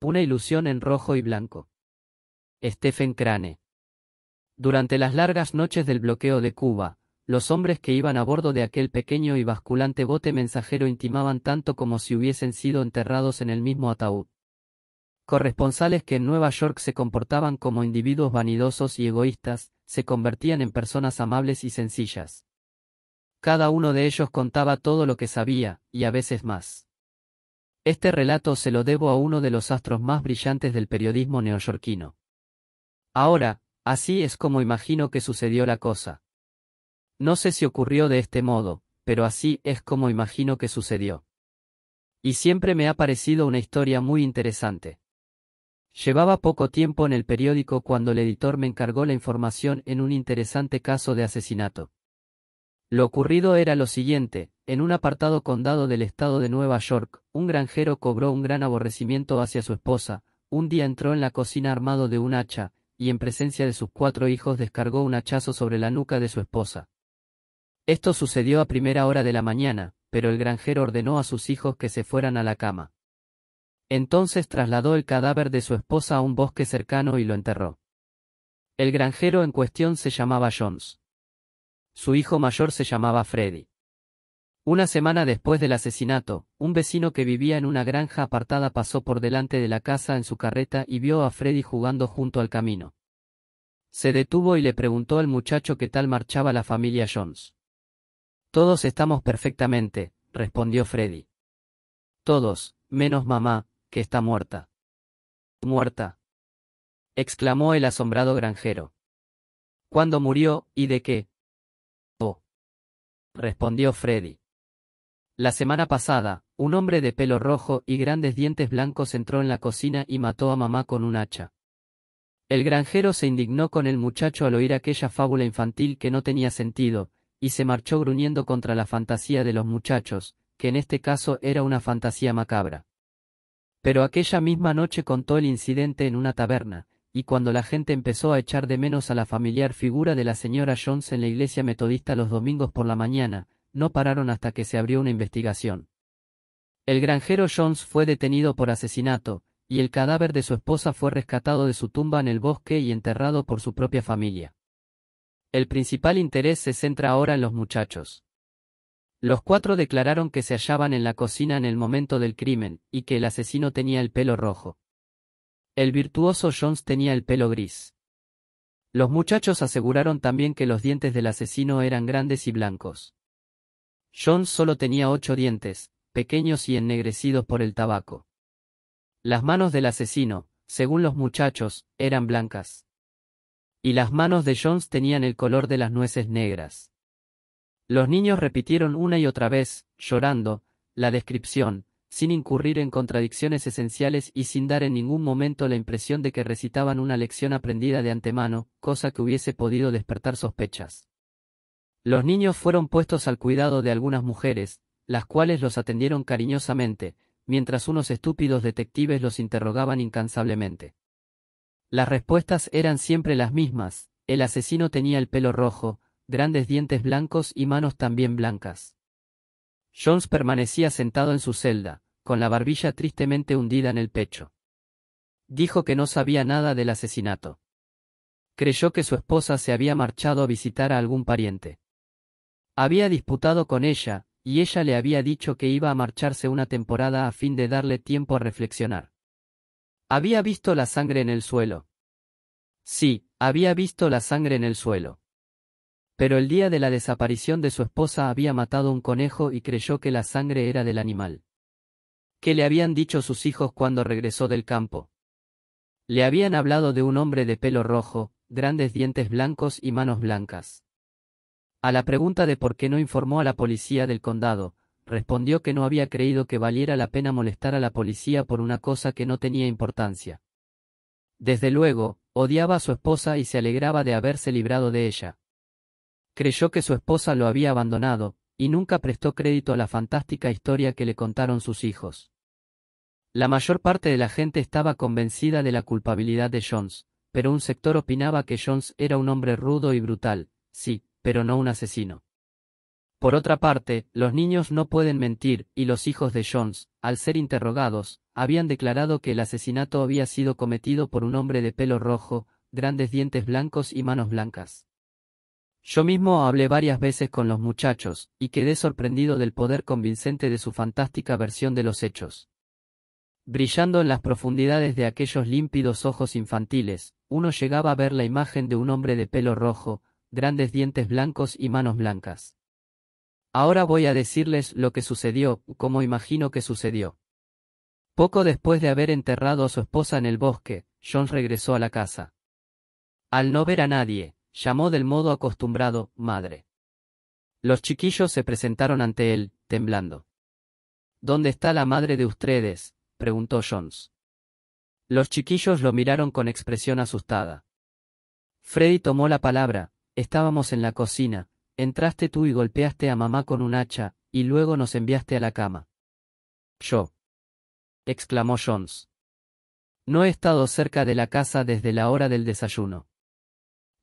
Una ilusión en rojo y blanco. Stephen Crane. Durante las largas noches del bloqueo de Cuba, los hombres que iban a bordo de aquel pequeño y basculante bote mensajero intimaban tanto como si hubiesen sido enterrados en el mismo ataúd. Corresponsales que en Nueva York se comportaban como individuos vanidosos y egoístas, se convertían en personas amables y sencillas. Cada uno de ellos contaba todo lo que sabía, y a veces más. Este relato se lo debo a uno de los astros más brillantes del periodismo neoyorquino. Ahora, así es como imagino que sucedió la cosa. No sé si ocurrió de este modo, pero así es como imagino que sucedió. Y siempre me ha parecido una historia muy interesante. Llevaba poco tiempo en el periódico cuando el editor me encargó la información en un interesante caso de asesinato. Lo ocurrido era lo siguiente, en un apartado condado del estado de Nueva York, un granjero cobró un gran aborrecimiento hacia su esposa. Un día entró en la cocina armado de un hacha, y en presencia de sus cuatro hijos descargó un hachazo sobre la nuca de su esposa. Esto sucedió a primera hora de la mañana, pero el granjero ordenó a sus hijos que se fueran a la cama. Entonces trasladó el cadáver de su esposa a un bosque cercano y lo enterró. El granjero en cuestión se llamaba Jones. Su hijo mayor se llamaba Freddy. Una semana después del asesinato, un vecino que vivía en una granja apartada pasó por delante de la casa en su carreta y vio a Freddy jugando junto al camino. Se detuvo y le preguntó al muchacho qué tal marchaba la familia Jones. Todos estamos perfectamente, respondió Freddy. Todos, menos mamá, que está muerta. Muerta. exclamó el asombrado granjero. ¿Cuándo murió, y de qué? Oh. respondió Freddy. La semana pasada, un hombre de pelo rojo y grandes dientes blancos entró en la cocina y mató a mamá con un hacha. El granjero se indignó con el muchacho al oír aquella fábula infantil que no tenía sentido, y se marchó gruñendo contra la fantasía de los muchachos, que en este caso era una fantasía macabra. Pero aquella misma noche contó el incidente en una taberna, y cuando la gente empezó a echar de menos a la familiar figura de la señora Jones en la iglesia metodista los domingos por la mañana, no pararon hasta que se abrió una investigación. El granjero Jones fue detenido por asesinato, y el cadáver de su esposa fue rescatado de su tumba en el bosque y enterrado por su propia familia. El principal interés se centra ahora en los muchachos. Los cuatro declararon que se hallaban en la cocina en el momento del crimen, y que el asesino tenía el pelo rojo. El virtuoso Jones tenía el pelo gris. Los muchachos aseguraron también que los dientes del asesino eran grandes y blancos. John solo tenía ocho dientes, pequeños y ennegrecidos por el tabaco. Las manos del asesino, según los muchachos, eran blancas. Y las manos de Jones tenían el color de las nueces negras. Los niños repitieron una y otra vez, llorando, la descripción, sin incurrir en contradicciones esenciales y sin dar en ningún momento la impresión de que recitaban una lección aprendida de antemano, cosa que hubiese podido despertar sospechas. Los niños fueron puestos al cuidado de algunas mujeres, las cuales los atendieron cariñosamente, mientras unos estúpidos detectives los interrogaban incansablemente. Las respuestas eran siempre las mismas, el asesino tenía el pelo rojo, grandes dientes blancos y manos también blancas. Jones permanecía sentado en su celda, con la barbilla tristemente hundida en el pecho. Dijo que no sabía nada del asesinato. Creyó que su esposa se había marchado a visitar a algún pariente. Había disputado con ella, y ella le había dicho que iba a marcharse una temporada a fin de darle tiempo a reflexionar. Había visto la sangre en el suelo. Sí, había visto la sangre en el suelo. Pero el día de la desaparición de su esposa había matado un conejo y creyó que la sangre era del animal. ¿Qué le habían dicho sus hijos cuando regresó del campo? Le habían hablado de un hombre de pelo rojo, grandes dientes blancos y manos blancas. A la pregunta de por qué no informó a la policía del condado, respondió que no había creído que valiera la pena molestar a la policía por una cosa que no tenía importancia. Desde luego, odiaba a su esposa y se alegraba de haberse librado de ella. Creyó que su esposa lo había abandonado, y nunca prestó crédito a la fantástica historia que le contaron sus hijos. La mayor parte de la gente estaba convencida de la culpabilidad de Jones, pero un sector opinaba que Jones era un hombre rudo y brutal, sí, pero no un asesino. Por otra parte, los niños no pueden mentir, y los hijos de Jones, al ser interrogados, habían declarado que el asesinato había sido cometido por un hombre de pelo rojo, grandes dientes blancos y manos blancas. Yo mismo hablé varias veces con los muchachos, y quedé sorprendido del poder convincente de su fantástica versión de los hechos. Brillando en las profundidades de aquellos límpidos ojos infantiles, uno llegaba a ver la imagen de un hombre de pelo rojo, grandes dientes blancos y manos blancas. Ahora voy a decirles lo que sucedió, como imagino que sucedió. Poco después de haber enterrado a su esposa en el bosque, John regresó a la casa. Al no ver a nadie, llamó del modo acostumbrado, madre. Los chiquillos se presentaron ante él, temblando. ¿Dónde está la madre de ustedes? preguntó Jones. Los chiquillos lo miraron con expresión asustada. Freddy tomó la palabra, Estábamos en la cocina, entraste tú y golpeaste a mamá con un hacha, y luego nos enviaste a la cama. Yo. exclamó Jones. No he estado cerca de la casa desde la hora del desayuno.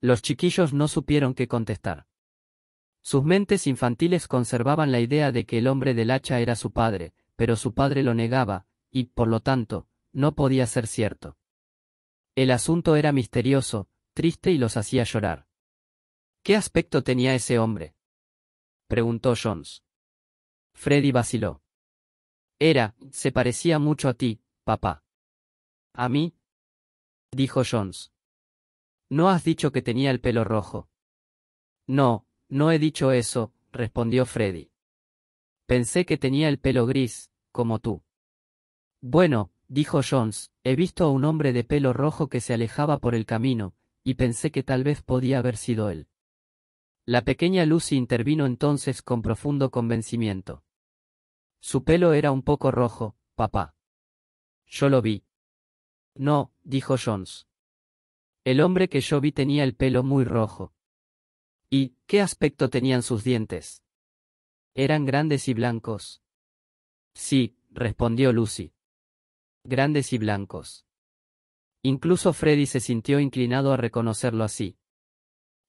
Los chiquillos no supieron qué contestar. Sus mentes infantiles conservaban la idea de que el hombre del hacha era su padre, pero su padre lo negaba, y, por lo tanto, no podía ser cierto. El asunto era misterioso, triste y los hacía llorar. ¿Qué aspecto tenía ese hombre? preguntó Jones. Freddy vaciló. Era, se parecía mucho a ti, papá. ¿A mí? dijo Jones. No has dicho que tenía el pelo rojo. No, no he dicho eso, respondió Freddy. Pensé que tenía el pelo gris, como tú. Bueno, dijo Jones, he visto a un hombre de pelo rojo que se alejaba por el camino, y pensé que tal vez podía haber sido él. La pequeña Lucy intervino entonces con profundo convencimiento. Su pelo era un poco rojo, papá. Yo lo vi. No, dijo Jones. El hombre que yo vi tenía el pelo muy rojo. ¿Y qué aspecto tenían sus dientes? Eran grandes y blancos. Sí, respondió Lucy. Grandes y blancos. Incluso Freddy se sintió inclinado a reconocerlo así.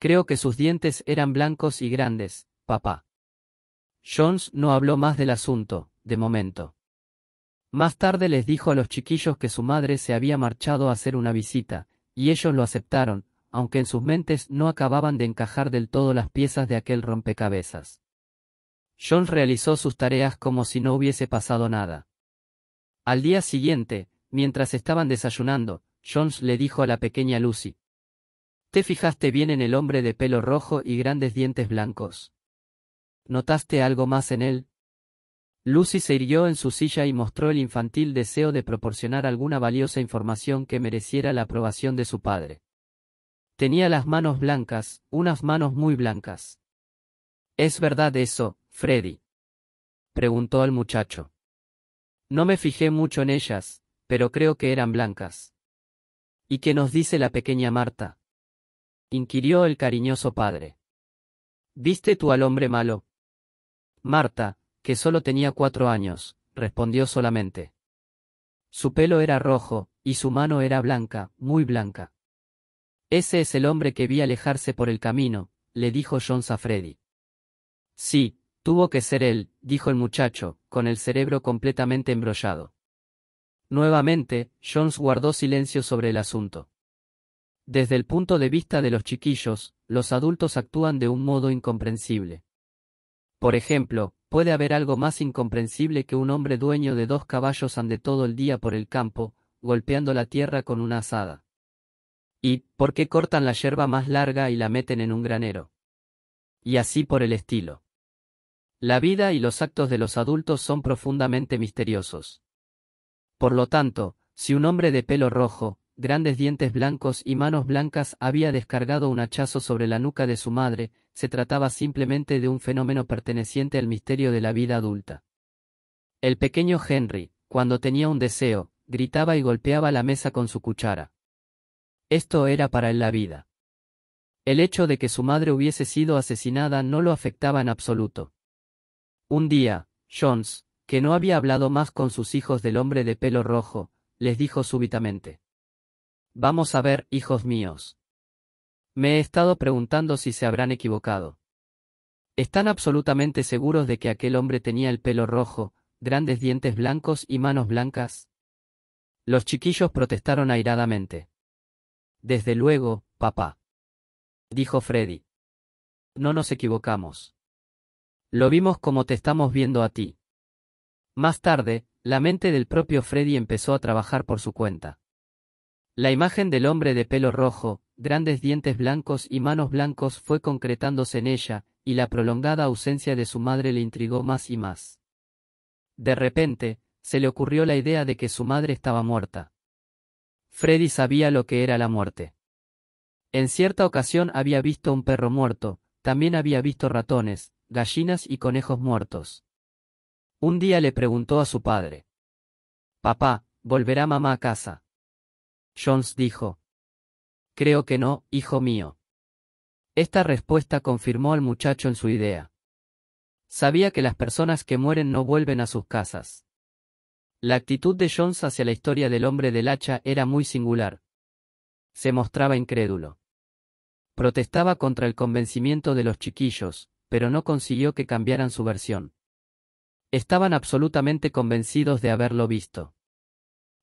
Creo que sus dientes eran blancos y grandes, papá. Jones no habló más del asunto, de momento. Más tarde les dijo a los chiquillos que su madre se había marchado a hacer una visita, y ellos lo aceptaron, aunque en sus mentes no acababan de encajar del todo las piezas de aquel rompecabezas. Jones realizó sus tareas como si no hubiese pasado nada. Al día siguiente, mientras estaban desayunando, Jones le dijo a la pequeña Lucy, te fijaste bien en el hombre de pelo rojo y grandes dientes blancos. ¿Notaste algo más en él? Lucy se hirió en su silla y mostró el infantil deseo de proporcionar alguna valiosa información que mereciera la aprobación de su padre. Tenía las manos blancas, unas manos muy blancas. ¿Es verdad eso, Freddy? preguntó al muchacho. No me fijé mucho en ellas, pero creo que eran blancas. ¿Y qué nos dice la pequeña Marta? inquirió el cariñoso padre. ¿Viste tú al hombre malo? Marta, que solo tenía cuatro años, respondió solamente. Su pelo era rojo, y su mano era blanca, muy blanca. Ese es el hombre que vi alejarse por el camino, le dijo Jones a Freddy. Sí, tuvo que ser él, dijo el muchacho, con el cerebro completamente embrollado. Nuevamente, Jones guardó silencio sobre el asunto. Desde el punto de vista de los chiquillos, los adultos actúan de un modo incomprensible. Por ejemplo, puede haber algo más incomprensible que un hombre dueño de dos caballos ande todo el día por el campo, golpeando la tierra con una asada. ¿Y por qué cortan la yerba más larga y la meten en un granero? Y así por el estilo. La vida y los actos de los adultos son profundamente misteriosos. Por lo tanto, si un hombre de pelo rojo, grandes dientes blancos y manos blancas había descargado un hachazo sobre la nuca de su madre, se trataba simplemente de un fenómeno perteneciente al misterio de la vida adulta. El pequeño Henry, cuando tenía un deseo, gritaba y golpeaba la mesa con su cuchara. Esto era para él la vida. El hecho de que su madre hubiese sido asesinada no lo afectaba en absoluto. Un día, Jones, que no había hablado más con sus hijos del hombre de pelo rojo, les dijo súbitamente. Vamos a ver, hijos míos. Me he estado preguntando si se habrán equivocado. Están absolutamente seguros de que aquel hombre tenía el pelo rojo, grandes dientes blancos y manos blancas. Los chiquillos protestaron airadamente. Desde luego, papá. Dijo Freddy. No nos equivocamos. Lo vimos como te estamos viendo a ti. Más tarde, la mente del propio Freddy empezó a trabajar por su cuenta. La imagen del hombre de pelo rojo, grandes dientes blancos y manos blancos fue concretándose en ella, y la prolongada ausencia de su madre le intrigó más y más. De repente, se le ocurrió la idea de que su madre estaba muerta. Freddy sabía lo que era la muerte. En cierta ocasión había visto un perro muerto, también había visto ratones, gallinas y conejos muertos. Un día le preguntó a su padre. Papá, ¿volverá mamá a casa? Jones dijo. Creo que no, hijo mío. Esta respuesta confirmó al muchacho en su idea. Sabía que las personas que mueren no vuelven a sus casas. La actitud de Jones hacia la historia del hombre del hacha era muy singular. Se mostraba incrédulo. Protestaba contra el convencimiento de los chiquillos, pero no consiguió que cambiaran su versión. Estaban absolutamente convencidos de haberlo visto.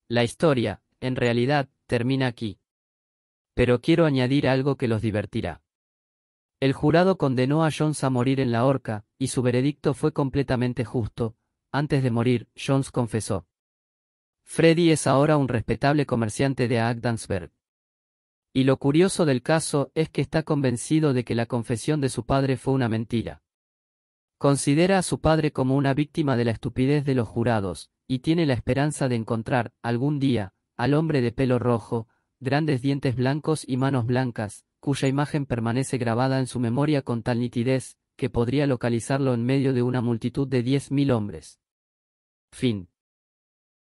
La historia, en realidad, termina aquí. Pero quiero añadir algo que los divertirá. El jurado condenó a Jones a morir en la horca, y su veredicto fue completamente justo. Antes de morir, Jones confesó. Freddy es ahora un respetable comerciante de Agdansberg. Y lo curioso del caso es que está convencido de que la confesión de su padre fue una mentira. Considera a su padre como una víctima de la estupidez de los jurados, y tiene la esperanza de encontrar, algún día, al hombre de pelo rojo, grandes dientes blancos y manos blancas, cuya imagen permanece grabada en su memoria con tal nitidez, que podría localizarlo en medio de una multitud de diez mil hombres. Fin.